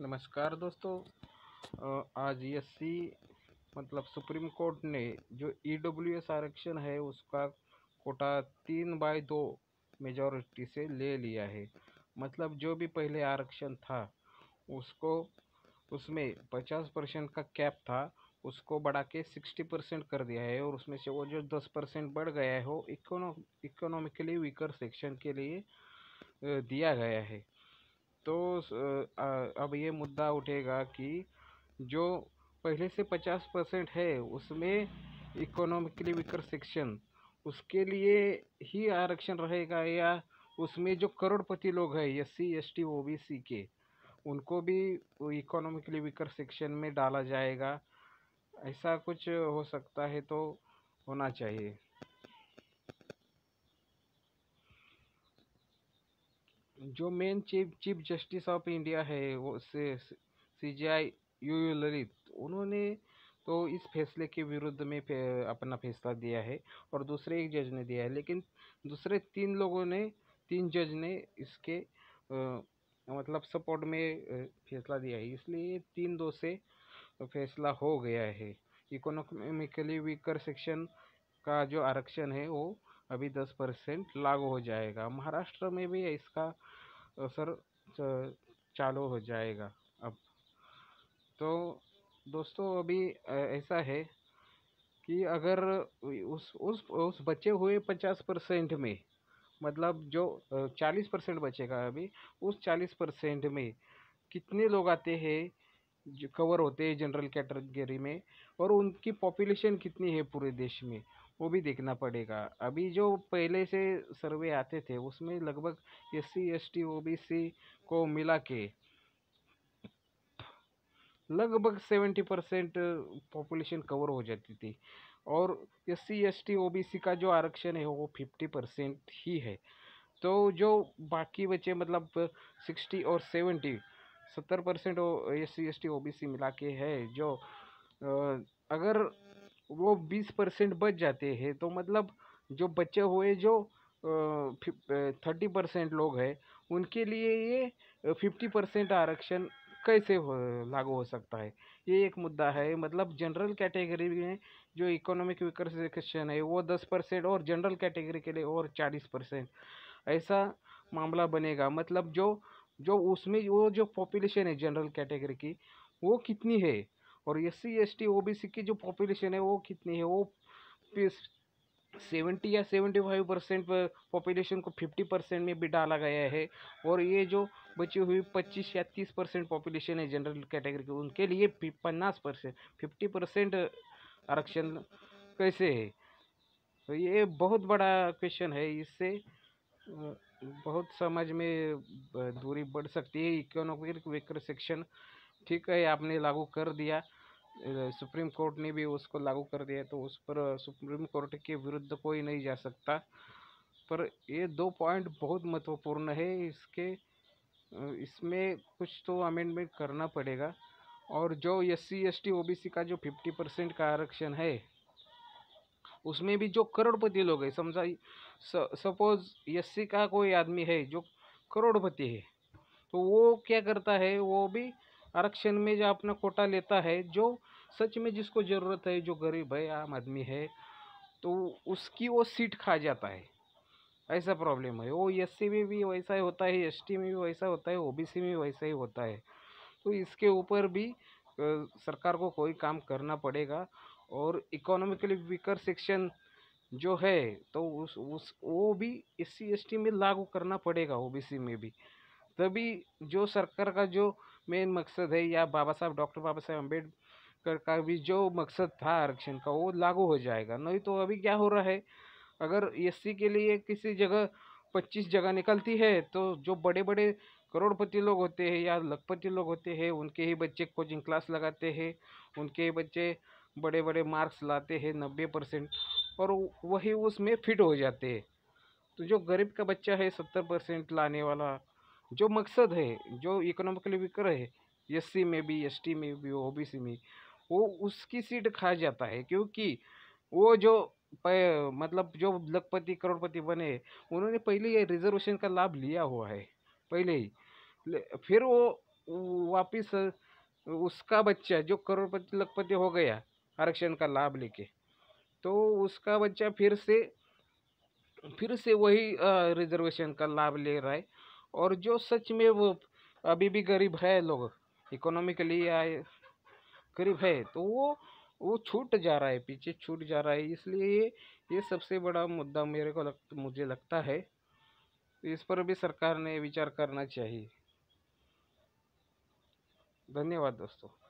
नमस्कार दोस्तों आज एससी e मतलब सुप्रीम कोर्ट ने जो ईडब्ल्यू e आरक्षण है उसका कोटा तीन बाय दो मेजॉरिटी से ले लिया है मतलब जो भी पहले आरक्षण था उसको उसमें पचास परसेंट का कैप था उसको बढ़ा के सिक्सटी परसेंट कर दिया है और उसमें से वो जो दस परसेंट बढ़ गया है वो इकोनॉमिकली वीकर सेक्शन के लिए दिया गया है तो अब ये मुद्दा उठेगा कि जो पहले से पचास परसेंट है उसमें इकोनॉमिकली वीकर सेक्शन उसके लिए ही आरक्षण रहेगा या उसमें जो करोड़पति लोग हैं S C S T O B C के उनको भी इकोनॉमिकली वीकर सेक्शन में डाला जाएगा ऐसा कुछ हो सकता है तो होना चाहिए जो main chief chief justice of India है वो C J I U U Lalit उन्होंने तो इस फैसले के विरुद्ध में फे, अपना फैसला दिया है और दूसरे एक जज ने दिया है लेकिन दूसरे तीन लोगों ने तीन जज ने इसके आ, मतलब सपोर्ट में फैसला दिया है इसलिए तीन दो से फैसला हो गया है इकोनॉमिकली वीकर सेक्शन का जो आरक्षण है वो अभी दस परसेंट लागू हो जाएगा महाराष्ट्र में भी इसका असर चालू हो जाएगा अब तो दोस्तों अभी ऐसा है कि अगर उस उस उस बचे हुए पचास परसेंट में मतलब जो चालीस परसेंट बचेगा अभी उस चालीस परसेंट में कितने लोग आते हैं जो कवर होते हैं जनरल कैटेगरी में और उनकी पॉपुलेशन कितनी है पूरे देश में वो भी देखना पड़ेगा अभी जो पहले से सर्वे आते थे उसमें लगभग S C S T O B C को मिला के लगभग सेवेंटी परसेंट पॉपुलेशन कवर हो जाती थी और S C S T O B C का जो आरक्षण है वो फिफ्टी परसेंट ही है तो जो बाकी बचे मतलब सिक्सटी और सेवेंटी सत्तर percent S C S T O B C मिला के है जो अगर वो बीस परसेंट बच जाते हैं तो मतलब जो बचे हुए जो थर्टी परसेंट लोग हैं उनके लिए ये फिफ्टी परसेंट आरक्षण कैसे हो लागू हो सकता है ये एक मुद्दा है मतलब जनरल कैटेगरी में जो इकोनॉमिक विकर सेक्शन है वो दस परसेंट और जनरल कैटेगरी के लिए और चालीस परसेंट ऐसा मामला बनेगा मतलब जो जो उसमें वो जो पॉपुलेशन है जनरल कैटेगरी की वो कितनी है और S C S T O B C की जो पॉपुलेशन है वो कितनी है वो सेवेंटी या सेवेंटी फाइव परसेंट पॉपुलेशन को फिफ्टी परसेंट में भी डाला गया है और ये जो बची हुई पच्चीस या तीस परसेंट पॉपुलेशन है जनरल कैटेगरी की उनके लिए पन्नास परसेंट फिफ्टी परसेंट आरक्षण कैसे है तो ये बहुत बड़ा क्वेश्चन है इससे बहुत समझ में दूरी बढ़ सकती है इकोनॉमिक वेकर सेक्शन ठीक है आपने लागू कर दिया सुप्रीम कोर्ट ने भी उसको लागू कर दिया तो उस पर सुप्रीम कोर्ट के विरुद्ध कोई नहीं जा सकता पर ये दो पॉइंट बहुत महत्वपूर्ण है इसके इसमें कुछ तो अमेंडमेंट करना पड़ेगा और जो S C S T O B C का जो फिफ्टी परसेंट का आरक्षण है उसमें भी जो करोड़पति लोग हैं समझा सपोज एस सी का कोई आदमी है जो करोड़पति है तो वो क्या करता है वो भी आरक्षण में जो अपना कोटा लेता है जो सच में जिसको ज़रूरत है जो गरीब है आम आदमी है तो उसकी वो सीट खा जाता है ऐसा प्रॉब्लम है वो एस में भी वैसा ही होता है एस में भी वैसा होता है ओ में भी वैसा ही होता है तो इसके ऊपर भी सरकार को कोई काम करना पड़ेगा और इकोनॉमिकली वीकर सेक्शन जो है तो उस उस वो भी एस सी में लागू करना पड़ेगा ओ में भी तभी जो सरकार का जो मेन मकसद है या बाबा साहब डॉक्टर बाबा साहेब अम्बेडकर का भी जो मकसद था आरक्षण का वो लागू हो जाएगा नहीं तो अभी क्या हो रहा है अगर एस के लिए किसी जगह पच्चीस जगह निकलती है तो जो बड़े बड़े करोड़पति लोग होते हैं या लखपति लोग होते हैं उनके ही बच्चे कोचिंग क्लास लगाते हैं उनके ही बच्चे बड़े बड़े मार्क्स लाते हैं नब्बे परसेंट और वही उसमें फिट हो जाते हैं तो जो गरीब का बच्चा है सत्तर परसेंट लाने वाला जो मकसद है जो इकोनॉमिकली वीकर है एससी में भी एसटी में भी ओबीसी में वो उसकी सीट खा जाता है क्योंकि वो जो मतलब जो लखपति करोड़पति बने उन्होंने पहले ये रिजर्वेशन का लाभ लिया हुआ है पहले ही फिर वो वापस उसका बच्चा जो करोड़पति लखपति हो गया आरक्षण का लाभ लेके तो उसका बच्चा फिर से फिर से वही रिजर्वेशन का लाभ ले रहा है और जो सच में वो अभी भी गरीब है लोग इकोनॉमिकली आए गरीब है तो वो वो छूट जा रहा है पीछे छूट जा रहा है इसलिए ये ये सबसे बड़ा मुद्दा मेरे को लग मुझे लगता है इस पर भी सरकार ने विचार करना चाहिए धन्यवाद दोस्तों